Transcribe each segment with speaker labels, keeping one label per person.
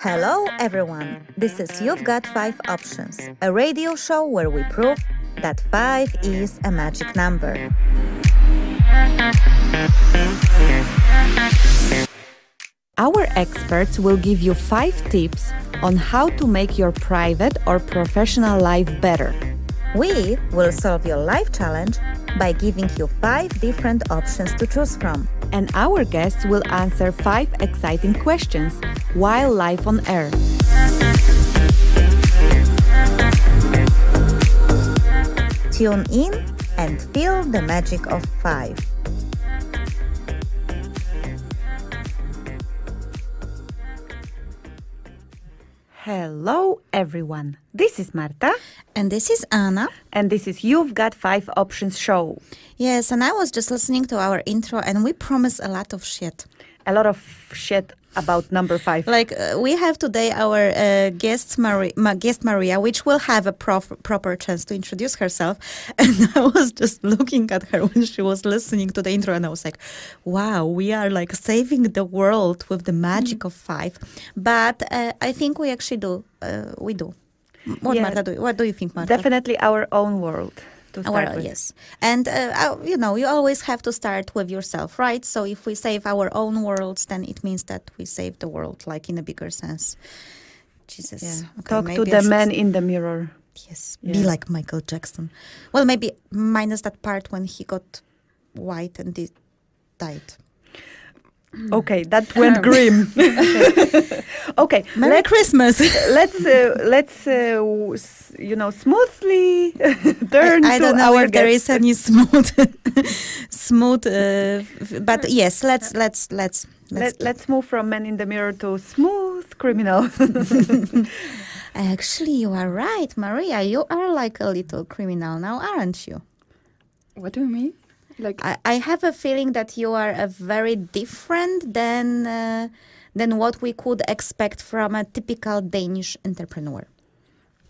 Speaker 1: Hello, everyone! This is You've Got Five Options, a radio show where we prove that five is a magic number. Our experts will give you five
Speaker 2: tips on how to make your private or professional life better.
Speaker 1: We will solve your life challenge by giving you five different options to choose from and our guests will answer five exciting questions while live on air. Tune in and feel the magic of five. Hello, everyone. This is Marta. And this is Anna. And this is You've Got Five Options show. Yes, and I was just listening to our intro, and we promise a lot of shit. A lot of shit about number five? Like uh, we have today our uh, guest, guest Maria, which will have a proper chance to introduce herself. And I was just looking at her when she was listening to the intro, and I was like, "Wow, we are like saving the world with the magic mm -hmm. of five. But uh, I think we actually do. Uh, we do. What, yeah. Marta, do you, what do you think, Marta? Definitely our own world to start our, with. Yes, and uh, uh, you know you always have to start with yourself, right? So if we save our own worlds, then it means that we save the world, like in a bigger sense. Jesus, yeah. okay, talk to the man in the mirror. Yes, be like Michael Jackson. Well, maybe minus that part when he got white and died. Okay, that went grim. okay, Merry let's, Christmas. let's
Speaker 2: uh, let's uh, you know smoothly
Speaker 1: turn. I, I don't know if there is any smooth,
Speaker 2: smooth. Uh,
Speaker 1: but uh, yes, let's let's let's let's Let, us let us let us let us let us move from man in the Mirror to smooth criminal. Actually, you are right, Maria. You are like a little criminal now, aren't you? What do you mean? Like I, I have a feeling that you are a very different than uh, than what we could expect from a typical Danish entrepreneur.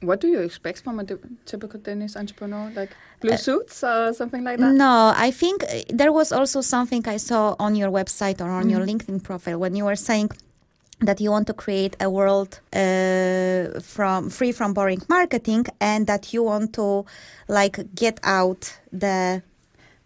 Speaker 3: What do you expect from a typical Danish entrepreneur? Like blue uh, suits or something like that? No,
Speaker 1: I think uh, there was also something I saw on your website or on mm -hmm. your mm-hmm. LinkedIn profile when you were saying that you want to create a world uh, from free from boring marketing and that you want to like get out the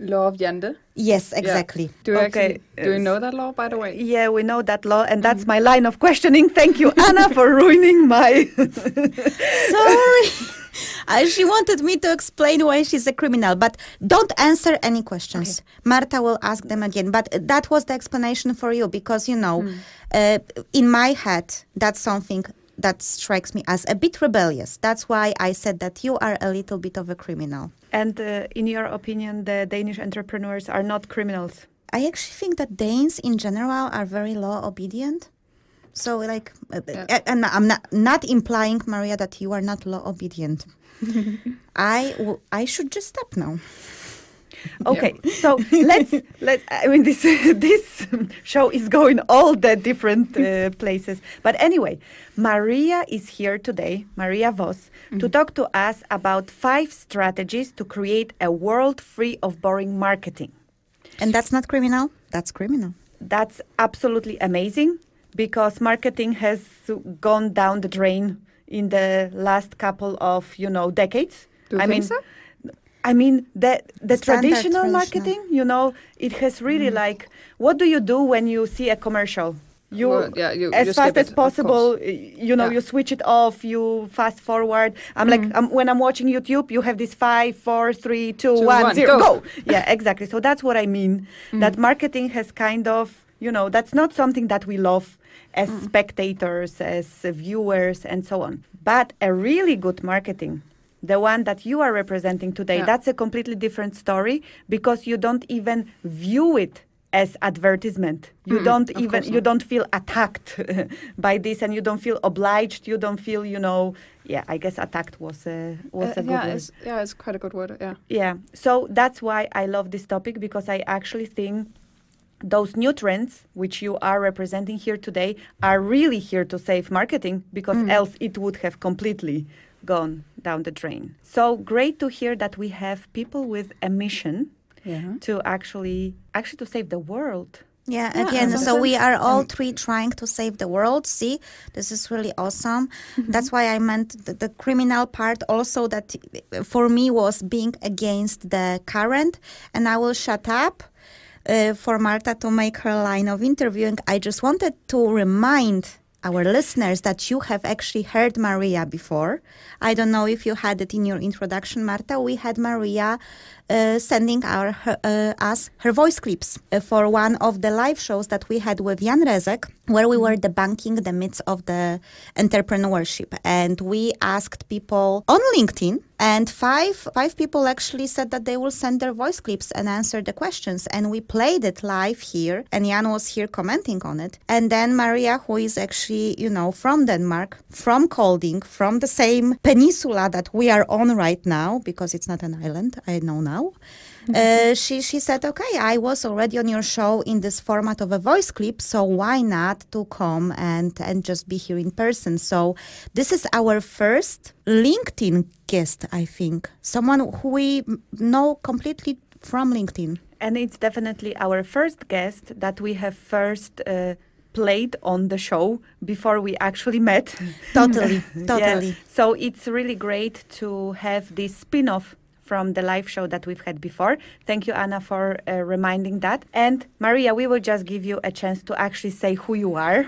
Speaker 1: law of gender yes exactly yeah. do, you okay. actually,
Speaker 2: do you uh, know that law by the way yeah we know that
Speaker 1: law and that's mm-hmm. my line of questioning thank you anna for ruining my sorry uh, she wanted me to explain why she's a criminal but don't answer any questions okay. marta will ask them again but that was the explanation for you because you know mm. uh, in my head that's something that strikes me as a bit rebellious that's why i said that you are a little bit of a criminal
Speaker 2: and uh, in your opinion, the Danish entrepreneurs are not criminals?
Speaker 1: I actually think that Danes in general are very law obedient. So, like, uh, yeah. Uh, and I'm not, not implying, Maria, that you are not law obedient. I, I should just stop now. Okay, yeah. so let's let. I mean, this
Speaker 2: this show is going all the different uh, places. But anyway, Maria is here today, Maria Voss, mm-hmm. to talk to us about five strategies to create a world free of boring marketing. And that's not criminal.
Speaker 1: That's criminal.
Speaker 2: That's absolutely amazing because marketing has gone down the drain in the last couple of you know decades. Do you I think mean, so? I mean the the traditional, traditional marketing, you know, it has really mm. like what do you do when you see a commercial? You, well, yeah, you as you fast as it, possible, you know, yeah. you switch it off, you fast forward. I'm mm. like I'm, when I'm watching YouTube, you have this five, four, three, two, two one, one, zero, go. go. yeah, exactly. So that's what I mean. Mm. That marketing has kind of, you know, that's not something that we love as mm. spectators, as viewers, and so on. But a really good marketing the one that you are representing today, yeah. that's a completely different story because you don't even view it as advertisement. You mm don't even you don't feel attacked by this, and you don't feel obliged. You don't feel you know. Yeah, I guess attacked was a was uh, a good yeah, word. It's,
Speaker 3: yeah, it's quite a good word. Yeah.
Speaker 2: Yeah. So that's why I love this topic because I actually think those nutrients which you are representing here today are really here to save marketing because mm. else it would have completely gone down the drain. So great to hear that we have people with a mission yeah. to actually actually to save the world.
Speaker 1: Yeah, yeah, again, so we are all mm. three trying to save the world. See, this is really awesome. Mm-hmm. That's why I meant the, the, criminal part also that for me was being against the current. And I will shut up uh, for Marta to make her line of interviewing. I just wanted to remind our listeners that you have actually heard Maria before. I don't know if you had it in your introduction, Marta. We had Maria uh, sending our, her, uh, us her voice clips uh, for one of the live shows that we had with Jan Rezek, where we were debunking the myths of the entrepreneurship. And we asked people on LinkedIn and five five people actually said that they will send their voice clips and answer the questions and we played it live here and jan was here commenting on it and then maria who is actually you know from denmark from kolding from the same peninsula that we are on right now because it's not an island i know now now. Mm-hmm. Uh, she she said, "Okay, I was already on your show in this format of a voice clip, so why not to come and and just be here in person?" So this is our first LinkedIn guest, I think, someone who we know completely from LinkedIn, and it's definitely our first
Speaker 2: guest that we have first. Uh, played on the show before we actually met
Speaker 1: totally totally yeah.
Speaker 2: so it's really great to have this spin-off from the live show that we've had before. Thank you, Anna, for uh, reminding that. And Maria, we will just give you a chance to actually say who you are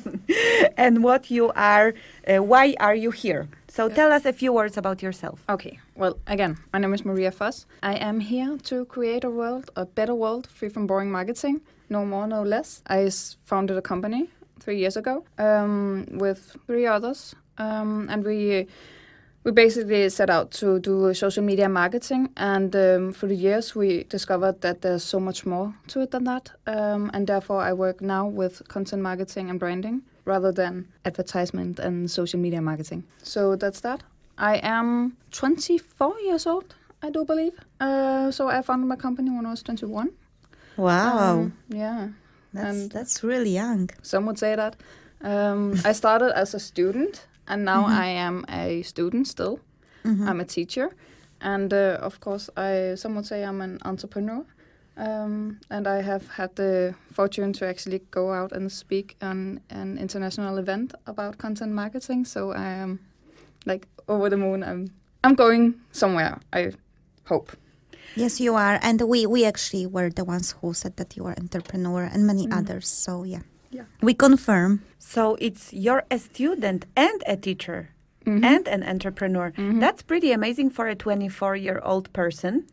Speaker 2: and what you are, uh, why are you here? So tell us a few words about yourself. Okay. Well,
Speaker 3: again, my name is Maria Fass. I am here to create a world, a better world, free from boring marketing. No more, no less. I founded a company three years ago um, with three others, um, and we we basically set out to do social media marketing, and um, the years, we discovered that there's so much more to it than that. Um, and therefore, I work now with content marketing and branding rather than advertisement and social media marketing. So that's that. I am 24 years old, I do believe. Uh, so I founded my company when I was 21. Wow. Um, yeah. That's, and that's really young. Some would say that. Um, I started as a student and now mm-hmm. I am a student still. Mm-hmm. I'm a teacher, and uh, of course, I some would say I'm an entrepreneur. Um, and I have had the fortune to actually go out and speak on an international event about content marketing. So I am like over the moon. I'm
Speaker 1: I'm going somewhere. I hope. Yes, you are, and we we actually were the ones who said that you are entrepreneur and many mm-hmm. others. So yeah. Yeah. We confirm.
Speaker 2: So it's you're a student and a teacher. Mm-hmm. and an entrepreneur. Mm-hmm. That's pretty amazing for a 24 year old person.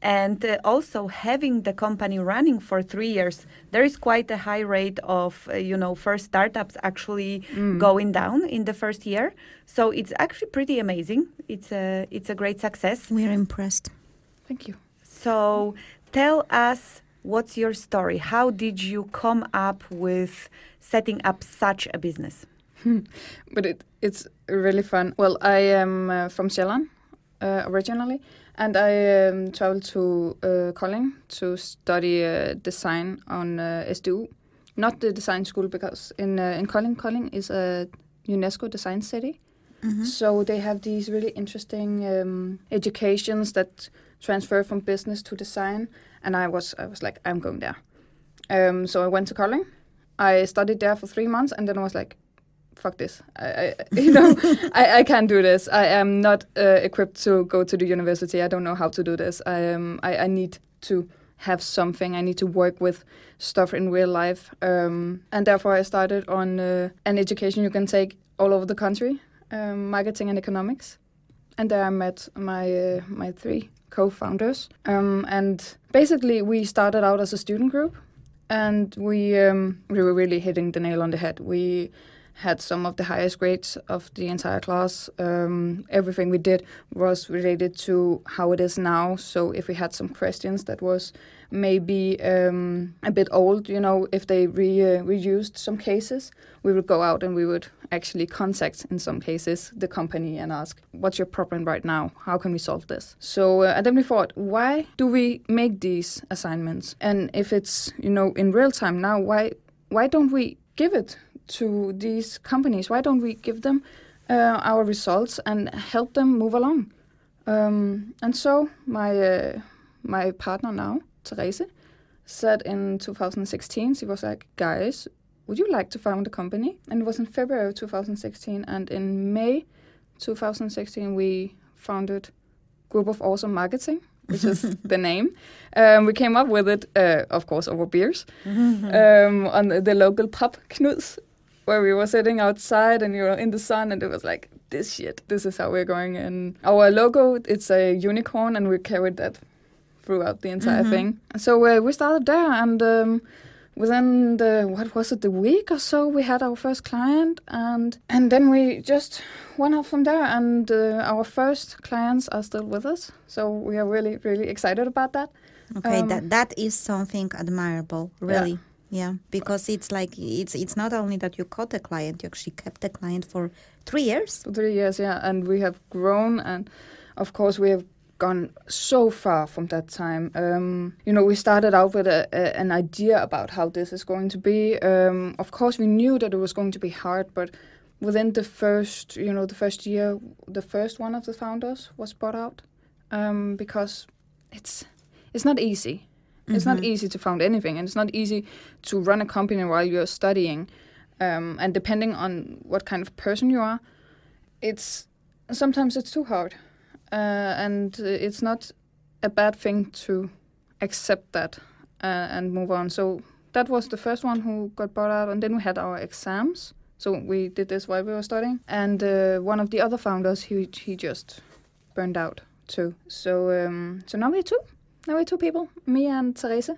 Speaker 2: And uh, also having the company running for three years, there is quite a high rate of, uh, you know, first startups actually mm. going down in the first year. So it's actually pretty amazing. It's a, it's a great success. We're impressed. Thank you. So tell us What's your story? How did you come up with setting up such a business? Hmm. but it, it's really fun. Well, I am uh, from Zealand uh, originally,
Speaker 3: and I um, traveled to uh, to study uh, design on uh, SDU. Not the design school, because in, uh, in Colling, Colling is a UNESCO design city. Mm -hmm. So they have these really interesting um, educations that transfer from business to design and I was I was like I'm going there. Um, so I went to Carling. I studied there for three months, and then I was like, "Fuck this! I, I you know, I, I can't do this. I am not uh, equipped to go to the university. I don't know how to do this. I um, I, I need to have something. I need to work with stuff in real life. Um, and therefore, I started on uh, an education you can take all over the country, um, marketing and economics and there I met my uh, my three co-founders. Um, and basically, we started out as a student group, and we um, we were really hitting the nail on the head. We had some of the highest grades of the entire class. Um, everything we did was related to how it is now. So if we had some questions that was maybe um, a bit old, you know, if they re uh, reused some cases, we would go out and we would actually contact, in some cases, the company and ask, what's your problem right now? How can we solve this? So uh, then we thought, why do we make these assignments? And if it's, you know, in real time now, why, why don't we give it to these companies? Why don't we give them uh, our results and help them move along? Um, and so my uh, my partner now, Therese, said in 2016, she was like, guys, would you like to found a company? And it was in February 2016, and in May 2016 we founded Group of Awesome Marketing. which is the name. Um, we came up with it, uh, of course, over beers mm-hmm. um, on the, the local pub, Knuds, where we were sitting outside and you were in the sun and it was like this shit this is how we're going and our logo it's a unicorn and we carried that throughout the entire mm -hmm. thing so uh, we started there and um, within the what was it the week or so we had our first client and and then we just went off from there and uh, our first clients are still with us
Speaker 1: so we are really really excited about that okay um, that that is something admirable really yeah. Yeah, because it's like it's it's not only that you caught a client, you actually kept a client for three years. Three years, yeah, and we have grown, and of course we have
Speaker 3: gone so far from that time. Um, you know, we started out with a, a, an idea about how this is going to be. Um, of course, we knew that it was going to be hard, but within the first, you know, the first year, the first one of the founders was bought out um, because it's it's not easy Mm-hmm. It's not mm-hmm. easy to found anything, and it's not easy to run a company while you're studying. Um, and depending on what kind of person you are, it's sometimes it's too hard, uh, and it's not a bad thing to accept that uh, and move on. So that was the first one who got bought out, and then we had our exams. So we did this while we were studying, and uh, one of the other founders he he just burned out too. So um, so now we're two. Now we're two people, me and Therese.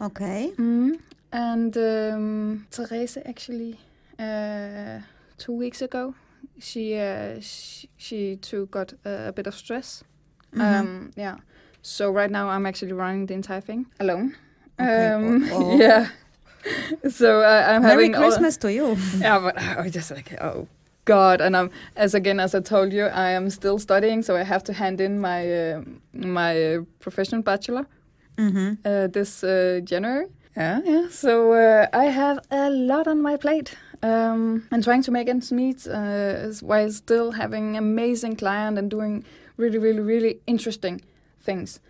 Speaker 3: Okay. Mm-hmm. And um, Therese actually, uh, two weeks ago, she, uh, she, she too got a, a bit of stress. Mm-hmm. Um, yeah. So right now I'm actually running the entire thing alone. Okay. Um, oh, oh. Yeah. so uh, I'm Merry having Christmas all, to you. Yeah, but I oh, was just like, oh god and i'm as again as i told you i am still studying so i have to hand in my uh, my uh, professional bachelor mm-hmm. uh, this uh, january yeah yeah so uh, i have a lot on my plate um, and trying to make ends meet uh, while still having amazing client and doing really really really interesting things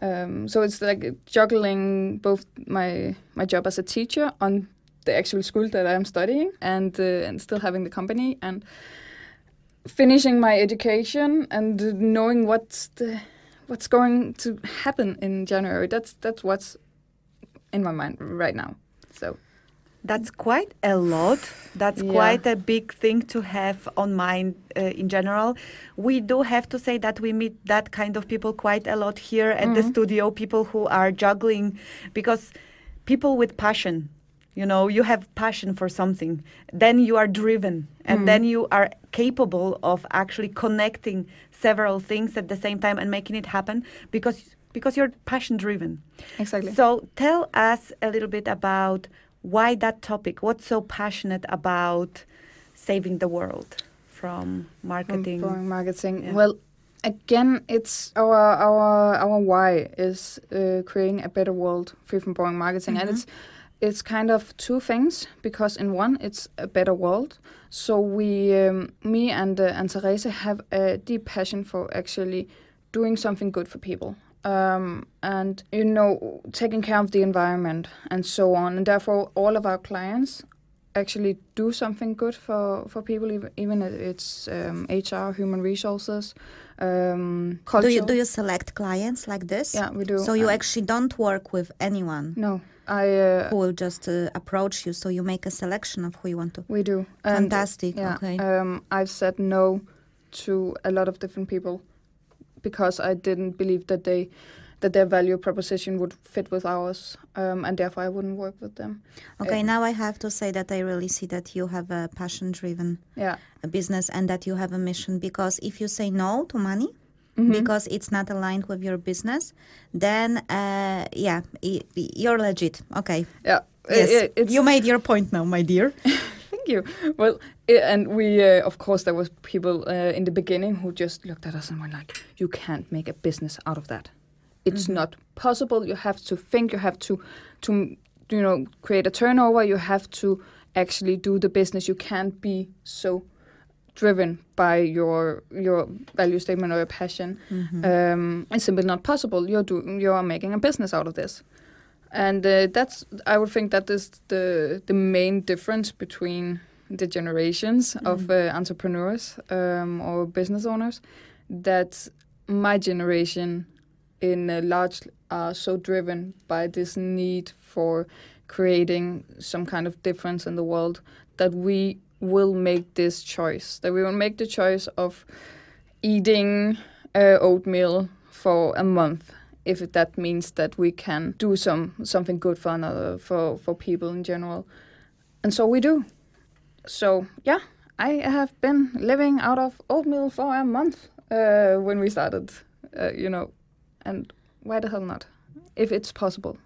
Speaker 3: um, so it's like juggling both my my job as a teacher on the actual school that I am studying and uh, and still having the company and finishing my education and knowing what's the, what's going to happen in January. That's that's what's in my mind right now.
Speaker 2: So that's quite a lot. That's yeah. quite a big thing to have on mind uh, in general. We do have to say that we meet that kind of people quite a lot here at mm -hmm. the mm-hmm. studio. People who are juggling because people with passion you know you have passion for something then you are driven and mm. then you are capable of actually connecting several things at the same time and making it happen because because you're passion driven exactly so tell us a little bit about why that topic what's so passionate about saving the world from marketing from marketing yeah. well again it's our
Speaker 3: our our why is uh, creating a better world free from boring marketing mm -hmm. and mm-hmm. it's it's kind of two things because in one it's a better world. So we, um, me and uh, and Therese have a deep passion for actually doing something good for people um, and you know taking care of the environment and so on. And therefore, all of our clients actually do something good for, for people, even if it's um, HR, human resources, um, culture. Do you, do you
Speaker 1: select clients like this? Yeah, we do. So you um, actually don't work with anyone? No. I uh, who will just uh, approach you, so you make a selection of who you want to. We do. Fantastic. And, yeah, okay. Um,
Speaker 3: I've said no to a lot of different people because I didn't believe that they that their value proposition would fit with ours, um, and therefore I wouldn't work with
Speaker 1: them. Okay, um, now I have to say that I really see that you have a passion-driven yeah. business and that you have a mission. Because if you say no to money, mm-hmm. because it's not aligned with your business, then uh, yeah, you're legit. Okay. Yeah. Yes. It, you made your point now, my dear. Thank you. Well, it, and we, uh,
Speaker 3: of course, there was people uh, in the beginning who just looked at us and were like, "You can't make a business out of that. It's mm-hmm. not possible. You have to think. You have to, to you know, create a turnover. You have to." actually do the business. You can't be so driven by your your value statement or your passion. Mm-hmm. Um, it's simply not possible. You're doing you're making a business out of this, and uh, that's I would think that is the the main difference between the generations mm-hmm. of uh, entrepreneurs um, or business owners. That my generation, in a large, are so driven by this need for creating some kind of difference in the world that we will make this choice, that we will make the choice of eating uh, oatmeal for a month if that means that we can do some something good for another for for people in general and so we do so yeah i have been living out of oatmeal for a month uh, when we started uh, you know and why the hell not if it's possible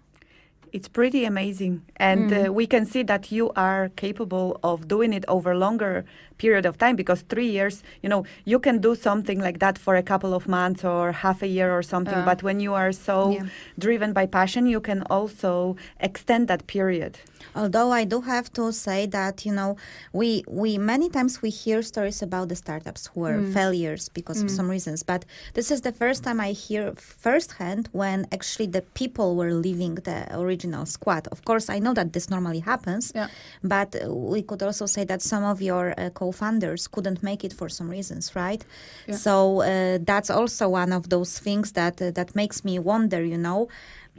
Speaker 2: it's pretty amazing. And mm. uh, hmm. we can see that you are capable of doing it over longer period of time because three years, you know, you can do something like that for a couple of months or half a year or something. Uh, but
Speaker 1: when you are so yeah. driven by passion, you can also extend that period. Although I do have to say that you know we we many times we hear stories about the startups who are mm. failures because mm. of some reasons, but this is the first time I hear firsthand when actually the people were leaving the original squad. Of course, I know that this normally happens, yeah. but we could also say that some of your uh, co co-founders couldn't make it for some reasons, right? Yeah. So uh, that's also one of those things that uh, that makes me wonder, you know,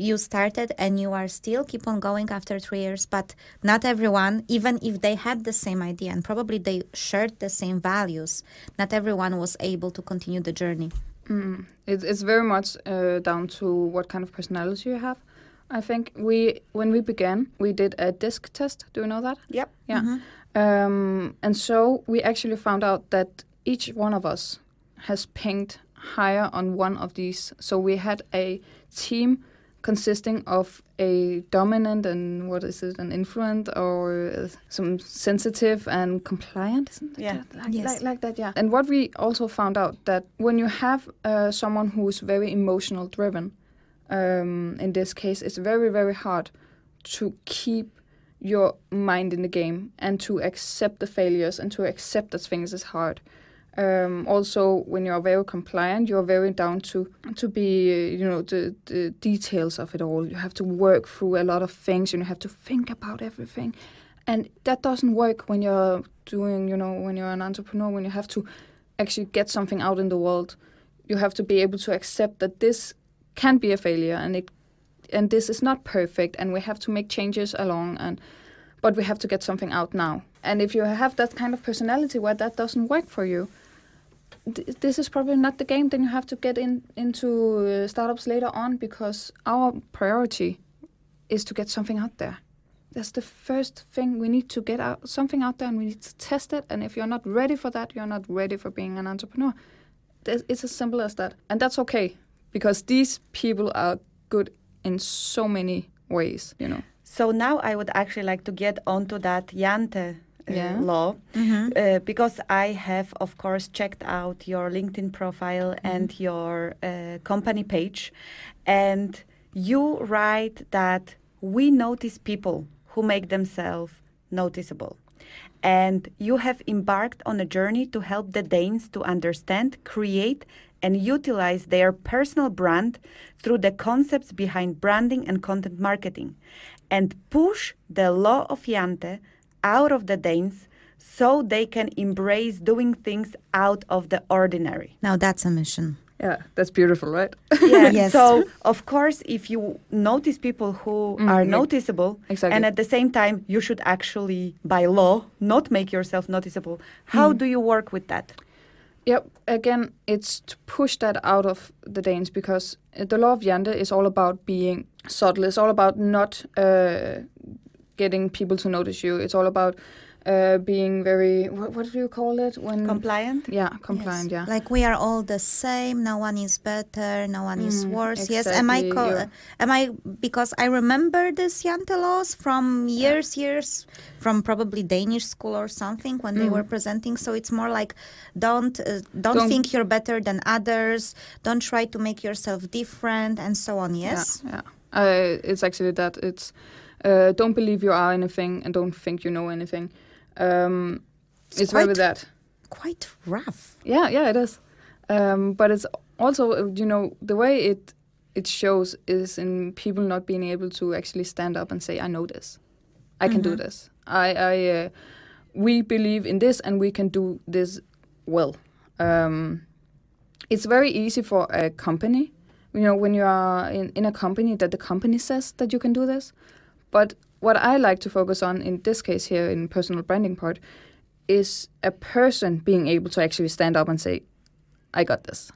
Speaker 1: you started and you are still keep on going after 3 years, but not everyone, even if they had the same idea and probably they shared the same values, not everyone was able to continue the journey. Mm. It, it's very much
Speaker 3: uh, down to what kind of personality you have. I think we when we began, we did a disc test. Do you know that? Yep. Yeah. Mm -hmm. Um, and so we actually found out that each one of us has pinged higher on one of these. So we had a team consisting of a dominant and what is it, an influent or uh, some sensitive and compliant, isn't
Speaker 2: it? Yeah, like, yes.
Speaker 3: like, like that, yeah. And what we also found out that when you have uh, someone who is very emotional driven, um, in this case, it's very, very hard to keep your mind in the game and to accept the failures and to accept that things is hard. Um, also, when you are very compliant, you are very down to to be you know the, the details of it all. You have to work through a lot of things and you have to think about everything, and that doesn't work when you're doing you know when you're an entrepreneur when you have to actually get something out in the world. You have to be able to accept that this can be a failure and it and this is not perfect and we have to make changes along and but we have to get something out now. And if you have that kind of personality where that doesn't work for you, th- this is probably not the game. Then you have to get in into uh, startups later on because our priority is to get something out there. That's the first thing we need to get out something out there, and we need to test it. And if you're not ready for that, you're not ready for being an entrepreneur. It's as simple as that, and that's okay because
Speaker 2: these people are good in so many ways, you know. So now I would actually like to get onto that Yante uh, yeah. law mm-hmm. uh, because I have, of course, checked out your LinkedIn profile mm-hmm. and your uh, company page. And you write that we notice people who make themselves noticeable. And you have embarked on a journey to help the Danes to understand, create, and utilize their personal brand through the concepts behind branding and content marketing, and push the law of Yante out of the Danes so they can embrace doing things out of the ordinary.
Speaker 1: Now that's a mission. Yeah, that's beautiful, right? yeah. Yes. So
Speaker 2: of course, if you notice people who mm, are noticeable, exactly. and at the same time, you should actually, by law, not make yourself noticeable. How mm. do you work with that? Yep. Again, it's to push that out of the Danes because
Speaker 3: the law of yande is all about being subtle. It's all about not uh, getting people to notice you. It's all about uh, being very what, what, do you call it when
Speaker 1: compliant yeah compliant yes. yeah like we are all the same no one is better no one mm, is worse exactly, yes am i co- yeah. am i because i remember this jantelos from years yeah. years from probably danish school or something when mm. they were mm. presenting so it's more like don't, uh, don't, don't think you're better than others don't try to make yourself different and so on yes yeah,
Speaker 3: yeah. Uh, it's actually that it's uh, don't believe you are anything and don't think you know anything um, it's, it's quite, with that. Quite rough. Yeah, yeah, it is. Um, but it's also uh, you know the way it it shows is in people not being able to actually stand up and say I know this, I can mm -hmm. do mm-hmm. this. I I uh, we believe in this and we can do this well. Um, it's very easy for a company, you know, when you are in, in a company that the company says that you can do this, but what I like to focus on in this case here in personal branding part is a person being able to actually stand up and say, I got this.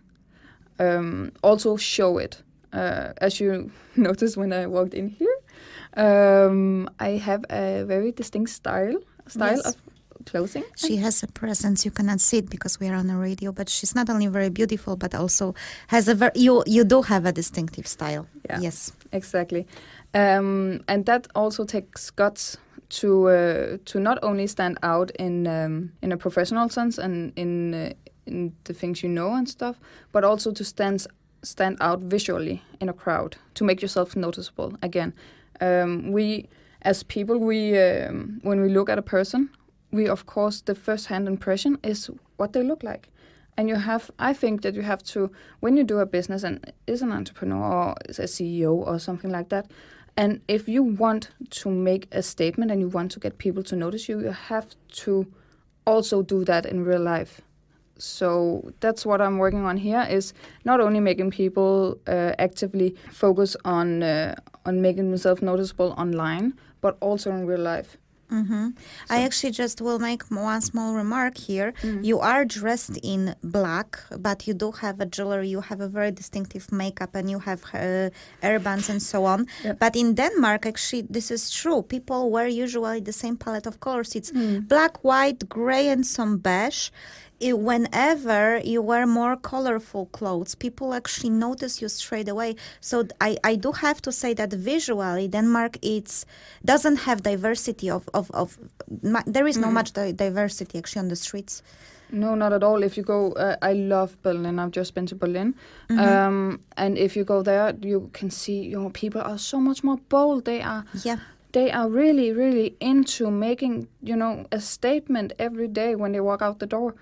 Speaker 3: Um, also show it. Uh, as you noticed when I walked in here, um, I have a very distinct style style yes. of clothing.
Speaker 1: She has a presence. You cannot see it because we are on a radio, but she's not only very beautiful, but also has a very you you do have a distinctive style. Yeah. Yes exactly. Um, and that also takes
Speaker 3: guts to uh, to not only stand out in um, in a professional sense and in uh, in the things you know and stuff, but also to stand stand out visually in a crowd to make yourself noticeable. Again, um, we as people we um, when we look at a person, we of course the first hand impression is what they look like. And you have, I think that you have to, when you do a business and is an entrepreneur or is a CEO or something like that, and if you want to make a statement and you want to get people to notice you, you have to also do that in real life. So that's what I'm working on here is not only making people uh, actively focus on uh, on making themselves noticeable online, but also
Speaker 1: in real life. Mm-hmm. So. I actually just will make one small remark here. Mm-hmm. You are dressed in black, but you do have a jewelry, you have a very distinctive makeup, and you have uh, hair bands and so on. But in Denmark, actually, this is true. People wear usually the same palette of colors. It's mm. black, white, gray, and some beige it, whenever you wear more colorful clothes, people actually notice you straight away. So I, I do have to say that visually, Denmark it's doesn't have diversity of of, of there is no mm. much diversity actually on the streets. No,
Speaker 3: not at all. If you go, uh, I love Berlin. I've just been to Berlin, mm -hmm. um, and if you go there, you can see you know people are so much more bold. They are yeah they are really really into making you know a statement every day when they walk out the door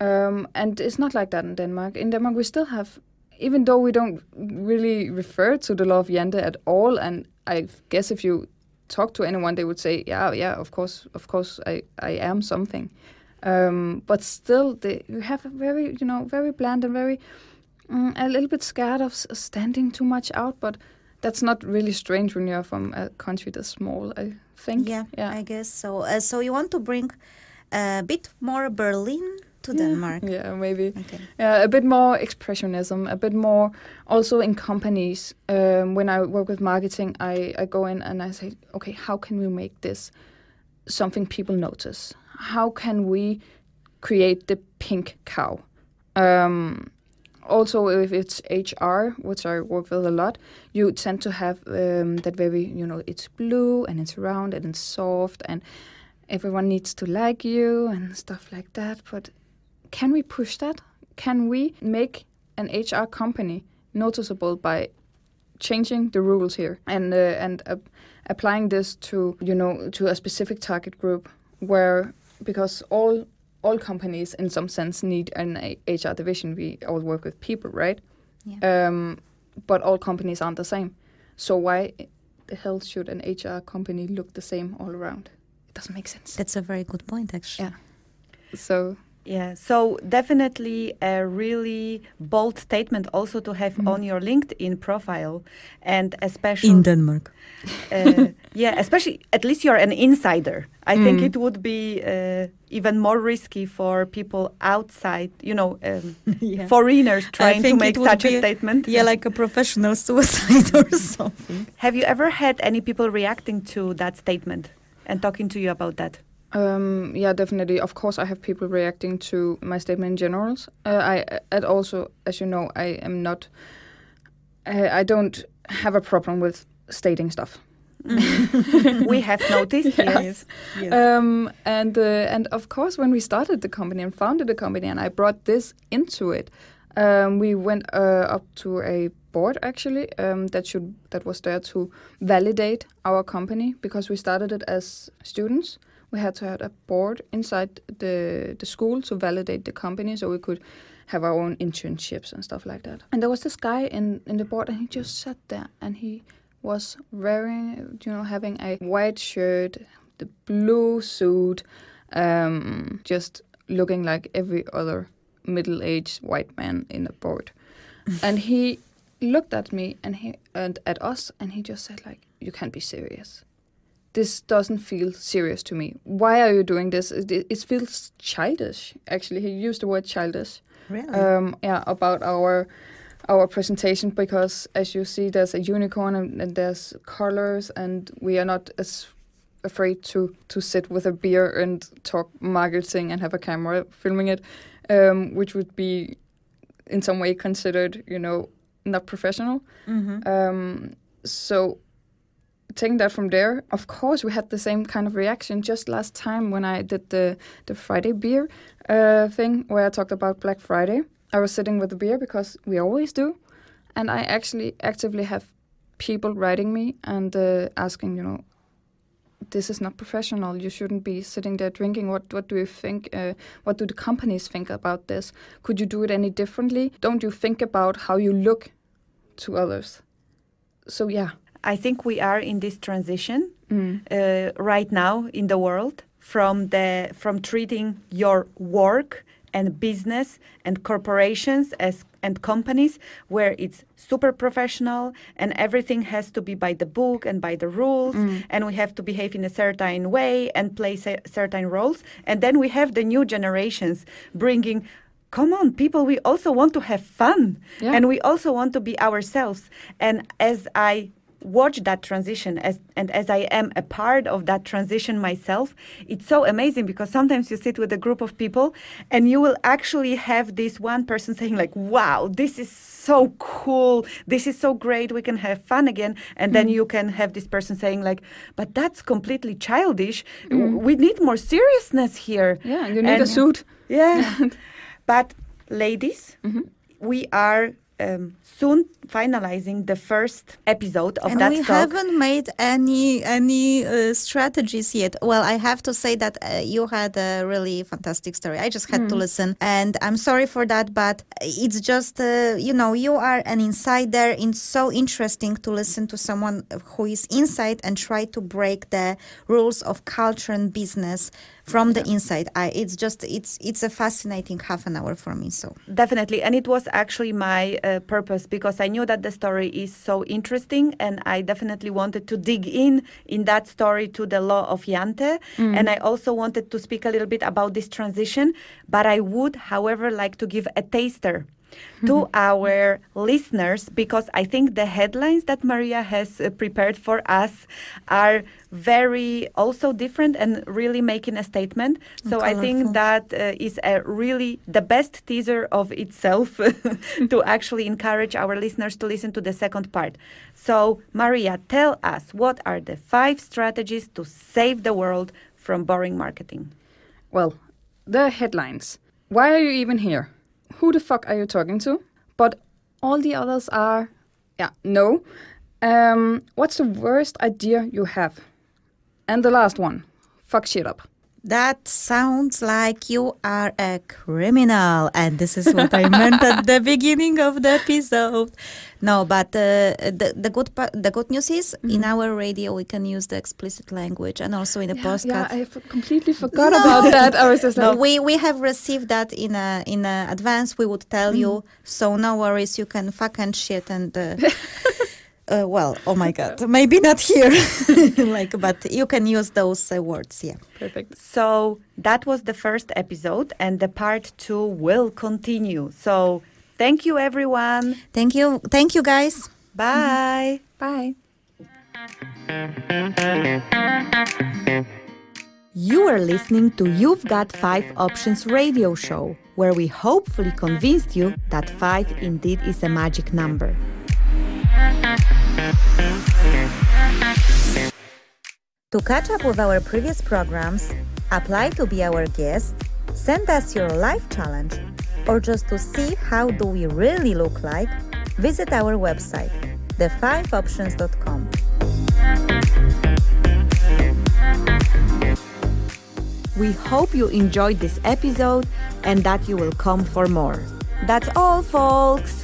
Speaker 3: um, and it's not like that in Denmark. In Denmark, we still have, even though we don't really refer to the law of gender at all, and I guess if you talk to anyone, they would say, yeah, yeah, of course, of course, I, I am something. Um, but still, they, you have a very, you know, very bland and very, um, a little bit scared of standing too much out, but that's not really strange when you're from a country that's small i think yeah, yeah. i guess so uh, so you want to bring uh, a bit more berlin to yeah. Denmark. Yeah, maybe. Okay. Yeah, a bit more expressionism, a bit more also in companies. Um, when I work with marketing, I, I go in and I say, okay, how can we make this something people notice? How can we create the pink cow? Um, also, if it's HR, which I work with a lot, you tend to have um, that very, you know, it's blue and it's round and it's soft and everyone needs to like you and stuff like that. But can we push that? Can we make an HR company noticeable by changing the rules here and uh, and uh, applying this to you know to a specific target group where because all all companies in some sense need an HR division. We all work with people, right? Yeah. Um, but all companies aren't the same. So why the hell should an HR company look the same all
Speaker 1: around? It doesn't make sense. That's a very good point, actually.
Speaker 2: Yeah. So yeah, so definitely a really bold statement also to have mm. on your LinkedIn profile, and especially in Denmark. Uh, yeah, especially at least you're an insider. I mm. think it would be uh, even more risky for people outside, you know, um,
Speaker 1: yeah. foreigners trying to make such a
Speaker 2: statement. Yeah, like a professional suicide or something. Have you ever had any people reacting to that statement
Speaker 3: and talking to you about that? Um, yeah, definitely. Of course, I have people reacting to my statement in general. Uh, I and also, as you know, I am not. I, I don't have a problem with stating stuff. Mm. we have noticed. Yes. yes. Um, and uh, and of course, when we started the company and founded the company, and I brought this into it, um, we went uh, up to a board actually um, that should that was there to validate our company because we started it as students we had to have a board inside the the school to validate the company, so we could have our own internships and stuff like that. And there was this guy in in the board, and he just sat there, and he was wearing, you know, having a white shirt, the blue suit, um, just looking like every other middle-aged white man in the board. and he looked at me and he and at us, and he just said like, "You can't be serious." this doesn't feel serious to me. Why are you doing this? It, it feels childish. Actually, he used the word childish.
Speaker 1: Really? Um,
Speaker 3: yeah, about our our presentation because, as you see, there's a unicorn and, and there's colors, and we are not as afraid to to sit with a beer and talk marketing and have a camera filming it, um, which would be in some way considered, you know, not professional. Mm -hmm. um, so taking that from there, of course, we had the same kind of reaction just last time when I did the the Friday beer uh, thing where I talked about Black Friday. I was sitting with a beer because we always do, and I actually actively have people writing me and uh, asking, you know, this is not professional. You shouldn't be sitting there drinking. What what do you think? Uh, what do the companies think about this? Could you do it any differently? Don't you think about how you look to others?
Speaker 2: So yeah. I think we are in this transition mm. uh, right now in the world from the from treating your work and business and corporations as and companies where it's super professional and everything has to be by the book and by the rules mm. and we have to behave in a certain way and play certain roles and then we have the new generations bringing come on people we also want to have fun yeah. and we also want to be ourselves and as i watch that transition as and as I am a part of that transition myself, it's so amazing because sometimes you sit with a group of people and you will actually have this one person saying like, "Wow, this is so cool. This is so great. We can have fun again." And mm. then mm-hmm. you can have this person saying like, "But that's completely childish. Mm. We need more seriousness here." Yeah, you need and, a suit. Yeah. but ladies, mm -hmm. we are um, soon finalizing the first episode of and that we talk. haven't
Speaker 1: made any any uh, strategies yet well i have to say that uh, you had a really fantastic story i just had mm. to mm-hmm. listen and i'm sorry for that but it's just uh, you know you are an insider it's so interesting to listen to someone who is inside and try to break the rules of culture and business from the inside. I, it's just it's it's a fascinating half an hour for me. So
Speaker 2: definitely, and it was actually my uh, purpose because I knew that the story is so interesting, and I definitely wanted to dig in in that story to the law of Yante, mm. and I also wanted to speak a little bit about this transition. But I would, however, like to give a taster to mm-hmm. our listeners because I think the headlines that Maria has uh, prepared for us are very also different and really making a statement. so I think that uh, is a really the best teaser of itself to actually encourage our listeners to listen to the second part. So Maria, tell us what are the five strategies to save the world from boring marketing? Well, the headlines. Why are you
Speaker 3: even here? who the fuck are you talking to? But all the others are, yeah, no. Um, what's the worst idea you have? And the last
Speaker 1: one, fuck shit up. That sounds like you are a criminal. And this is what I meant at the beginning of the episode. No, but uh, the, the good the good news is mm. in mm-hmm. our radio we can use the explicit language and also in the yeah, postcard. Yeah, I completely forgot no. about that. I was just no, like, we we have received that in a, in a advance. We would tell mm. you, so no worries, you can fuck and shit and. Uh, Uh, well, oh my God, maybe not here, like, but you can use those uh, words, yeah. Perfect. So that was the first episode, and the part two
Speaker 2: will continue. So thank you, everyone. Thank you, thank you, guys. Bye. Mm-hmm. Bye. You are listening to You've Got Five Options radio show, where we hopefully convinced you that five indeed is a magic number.
Speaker 1: To catch up with our previous programs, apply to be our guest, send us your life challenge, or just to see how do we really look like, visit our website, the5options.com.
Speaker 2: We hope you enjoyed this episode and that you will come for more. That's all, folks!